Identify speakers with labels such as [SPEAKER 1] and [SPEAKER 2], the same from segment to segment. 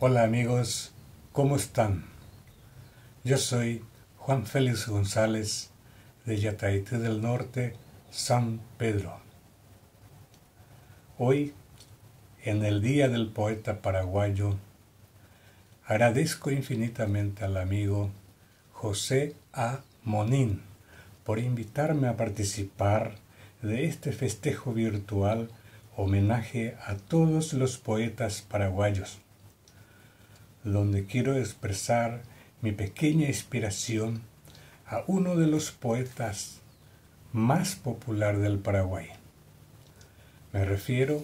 [SPEAKER 1] Hola amigos, ¿cómo están? Yo soy Juan Félix González de Yataité del Norte, San Pedro. Hoy, en el Día del Poeta Paraguayo, agradezco infinitamente al amigo José A. Monín por invitarme a participar de este festejo virtual homenaje a todos los poetas paraguayos donde quiero expresar mi pequeña inspiración a uno de los poetas más popular del Paraguay. Me refiero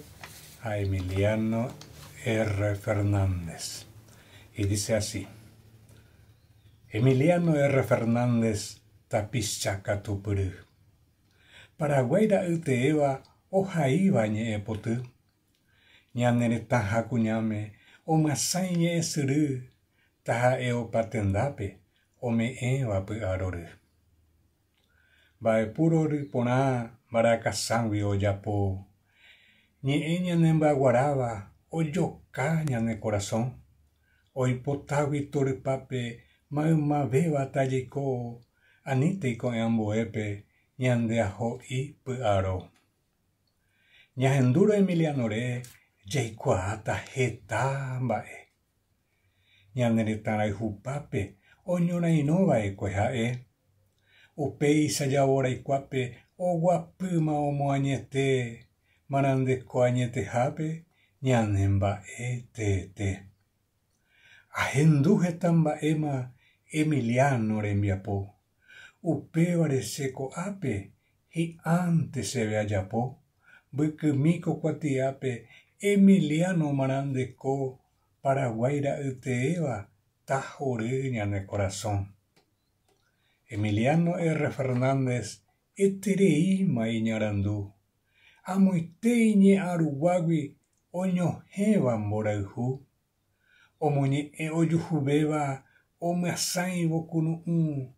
[SPEAKER 1] a Emiliano R. Fernández. Y dice así, Emiliano R. Fernández Tapischacatupurú. Paraguayra Uteva Ojaíbañe Epotú. cuñame, o es suru, taha ...o patendape, ome ewa pe aroru. Bae puro ripona Ni oyapo, ñe'ẽ o ...o ojoka ne corazón veva torypápe maymavéva tajeko epe, e'ambuépe ñande aho'i py'aro Emiliano Emilianore, Jeikwahata hetámbae. Ñaneretãrayhupápe oñorairõva'ekue ha'e. Upéicha javoraikuápe oguapýma omoañete marandeko te ñane mba'e teete. Ahendu heta mba'éma Emiliano rembiapo upévare che ko'ápe japo. chéve ajapo mbykymíko ape, Emiliano Marandeco, Paraguaira Eteeva, Tajoreña de Corazón. Emiliano R. Fernández, Etereima Iñarandú. Amoiteñe Aruguagui, Oñojeva Moraijú. Omoñe eh, Oyujubeba, Omeasaibo Kunu'u,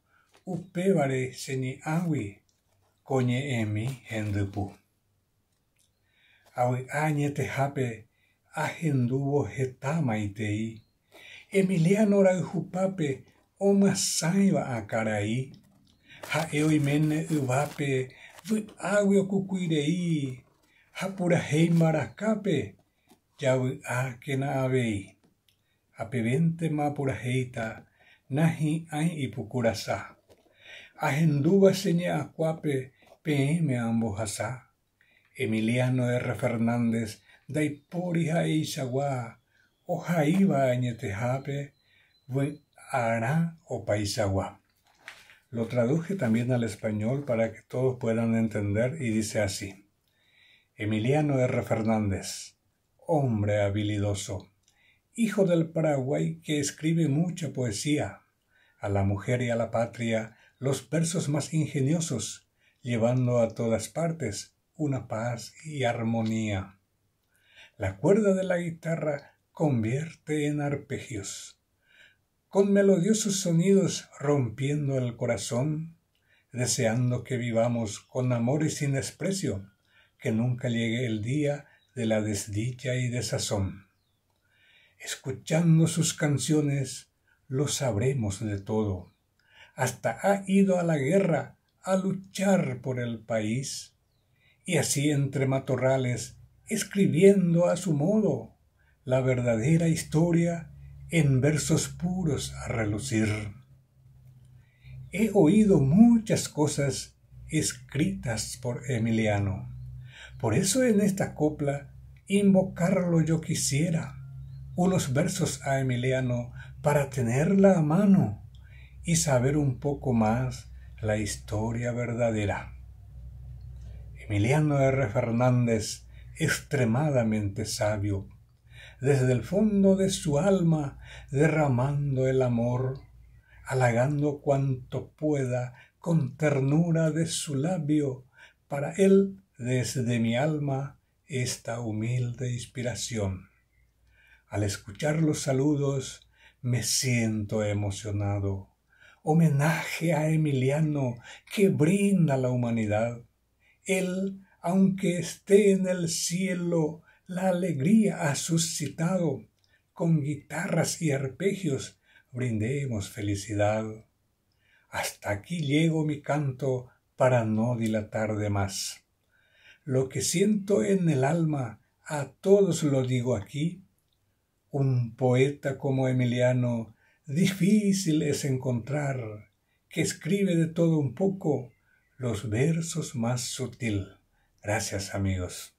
[SPEAKER 1] Upevare Seni Agui, Coñe Emi Hendepu añetejape, ajendubo Maitei. Emiliano rayhupape omasáiva akara'i. Ha'e oiméne yvápe vy'águi okukuirei. Hapurahéi marakápe javy'ákena avei. Apevéntema Nahi nahi'ãi ipukurasa. A peme peeme ambohasa. Emiliano R. Fernández, Daipuri Jaizaguá, Ojaiba Añetejape, Ará o Lo traduje también al español para que todos puedan entender y dice así. Emiliano R. Fernández, hombre habilidoso, hijo del Paraguay que escribe mucha poesía, a la mujer y a la patria los versos más ingeniosos, llevando a todas partes una paz y armonía. La cuerda de la guitarra convierte en arpegios. Con melodiosos sonidos rompiendo el corazón, deseando que vivamos con amor y sin desprecio, que nunca llegue el día de la desdicha y desazón. Escuchando sus canciones, lo sabremos de todo. Hasta ha ido a la guerra a luchar por el país y así entre matorrales, escribiendo a su modo la verdadera historia en versos puros a relucir. He oído muchas cosas escritas por Emiliano. Por eso en esta copla invocarlo yo quisiera, unos versos a Emiliano para tenerla a mano y saber un poco más la historia verdadera. Emiliano R. Fernández, extremadamente sabio, desde el fondo de su alma derramando el amor, halagando cuanto pueda con ternura de su labio, para él desde mi alma esta humilde inspiración. Al escuchar los saludos me siento emocionado. Homenaje a Emiliano que brinda la humanidad él, aunque esté en el cielo, la alegría ha suscitado. Con guitarras y arpegios brindemos felicidad. Hasta aquí llego mi canto para no dilatar de más. Lo que siento en el alma, a todos lo digo aquí. Un poeta como Emiliano, difícil es encontrar, que escribe de todo un poco, los versos más sutil. Gracias amigos.